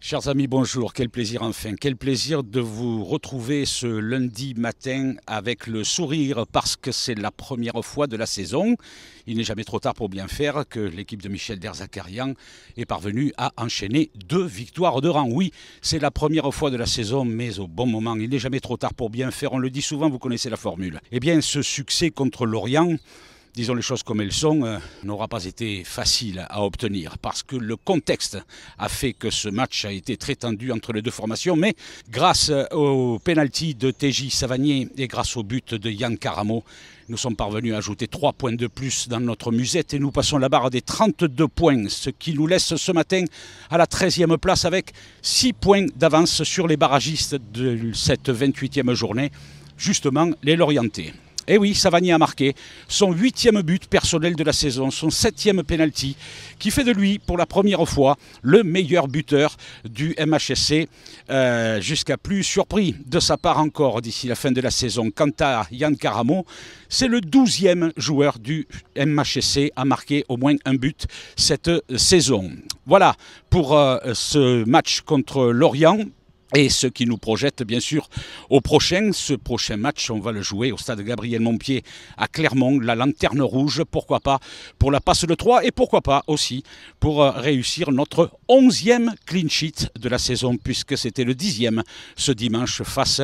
Chers amis, bonjour. Quel plaisir enfin. Quel plaisir de vous retrouver ce lundi matin avec le sourire parce que c'est la première fois de la saison. Il n'est jamais trop tard pour bien faire que l'équipe de Michel Derzakarian est parvenue à enchaîner deux victoires de rang. Oui, c'est la première fois de la saison, mais au bon moment. Il n'est jamais trop tard pour bien faire. On le dit souvent, vous connaissez la formule. Eh bien, ce succès contre l'Orient disons les choses comme elles sont, euh, n'aura pas été facile à obtenir parce que le contexte a fait que ce match a été très tendu entre les deux formations. Mais grâce au pénalty de TJ Savanier et grâce au but de Yann Caramo, nous sommes parvenus à ajouter 3 points de plus dans notre musette et nous passons la barre des 32 points, ce qui nous laisse ce matin à la 13e place avec 6 points d'avance sur les barragistes de cette 28e journée, justement les Lorientais. Et eh oui, Savani a marqué son huitième but personnel de la saison, son septième penalty, qui fait de lui, pour la première fois, le meilleur buteur du MHSC, euh, jusqu'à plus surpris de sa part encore d'ici la fin de la saison. Quant à Yann Caramo, c'est le douzième joueur du MHSC à marquer au moins un but cette saison. Voilà pour euh, ce match contre Lorient. Et ce qui nous projette, bien sûr, au prochain. Ce prochain match, on va le jouer au stade Gabriel Montpied à Clermont, la lanterne rouge, pourquoi pas, pour la passe de 3 et pourquoi pas aussi pour euh, réussir notre 11e clean sheet de la saison, puisque c'était le 10e ce dimanche face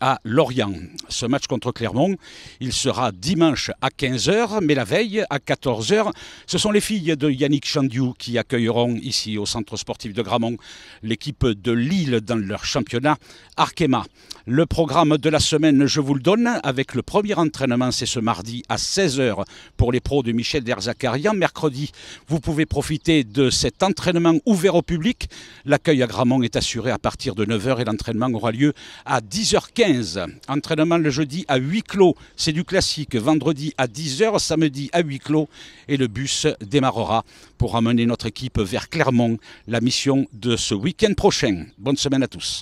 à Lorient. Ce match contre Clermont, il sera dimanche à 15h, mais la veille à 14h, ce sont les filles de Yannick Chandiou qui accueilleront ici au centre sportif de Gramont l'équipe de Lille dans leur championnat Arkema. Le programme de la semaine, je vous le donne, avec le premier entraînement, c'est ce mardi à 16h pour les pros de Michel Derzakarian. Mercredi, vous pouvez profiter de cet entraînement ouvert au public. L'accueil à Gramont est assuré à partir de 9h et l'entraînement aura lieu à 10h15. Entraînement le jeudi à 8 clos, c'est du classique. Vendredi à 10h, samedi à 8 clos et le bus démarrera pour amener notre équipe vers Clermont. La mission de ce week-end prochain. Bonne semaine à tous.